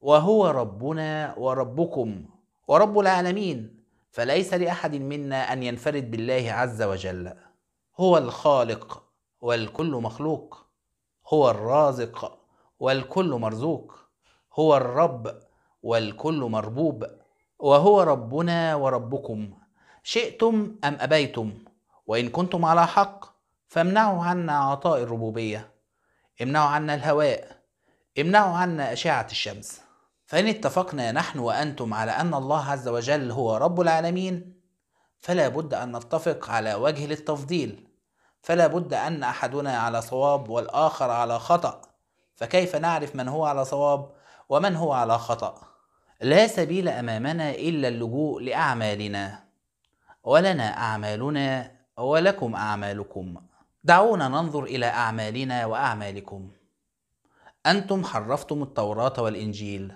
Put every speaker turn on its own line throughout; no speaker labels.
وهو ربنا وربكم ورب العالمين فليس لاحد منا ان ينفرد بالله عز وجل هو الخالق والكل مخلوق هو الرازق والكل مرزوق هو الرب والكل مربوب وهو ربنا وربكم شئتم ام ابيتم وان كنتم على حق فامنعوا عنا عطاء الربوبيه امنعوا عنا الهواء امنعوا عنا اشعه الشمس فإن اتفقنا نحن وأنتم على أن الله عز وجل هو رب العالمين فلا بد أن نتفق على وجه للتفضيل فلا بد أن أحدنا على صواب والآخر على خطأ فكيف نعرف من هو على صواب ومن هو على خطأ لا سبيل أمامنا إلا اللجوء لأعمالنا ولنا أعمالنا ولكم أعمالكم دعونا ننظر إلى أعمالنا وأعمالكم أنتم حرفتم التوراة والإنجيل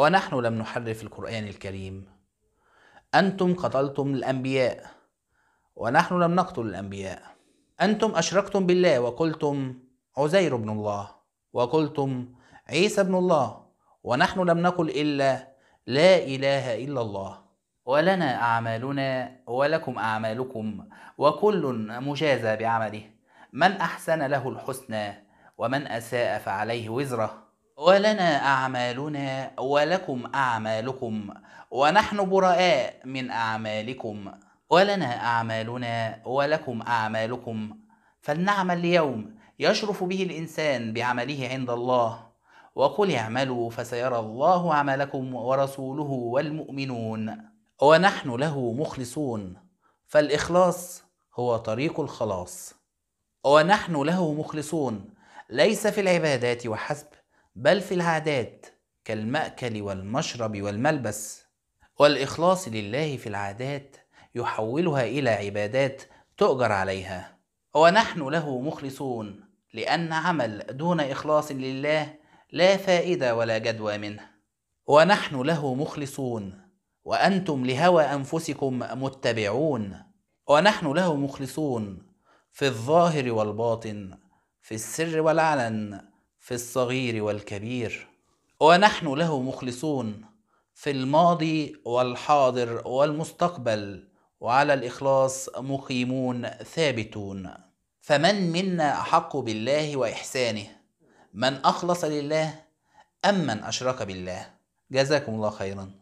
ونحن لم نحرف القرآن الكريم أنتم قتلتم الأنبياء ونحن لم نقتل الأنبياء أنتم أشركتم بالله وقلتم عزير بن الله وقلتم عيسى بن الله ونحن لم نقل إلا لا إله إلا الله ولنا أعمالنا ولكم أعمالكم وكل مجازى بعمله من أحسن له الحسنى ومن أساء فعليه وزره ولنا أعمالنا ولكم أعمالكم ونحن براء من أعمالكم ولنا أعمالنا ولكم أعمالكم فلنعمل اليوم يشرف به الإنسان بعمله عند الله وقل اعملوا فسيرى الله عملكم ورسوله والمؤمنون ونحن له مخلصون فالإخلاص هو طريق الخلاص ونحن له مخلصون ليس في العبادات وحسب بل في العادات كالمأكل والمشرب والملبس والإخلاص لله في العادات يحولها إلى عبادات تؤجر عليها ونحن له مخلصون لأن عمل دون إخلاص لله لا فائدة ولا جدوى منه ونحن له مخلصون وأنتم لهوى أنفسكم متبعون ونحن له مخلصون في الظاهر والباطن في السر والعلن في الصغير والكبير ونحن له مخلصون في الماضي والحاضر والمستقبل وعلى الاخلاص مقيمون ثابتون فمن منا احق بالله واحسانه من اخلص لله ام من اشرك بالله جزاكم الله خيرا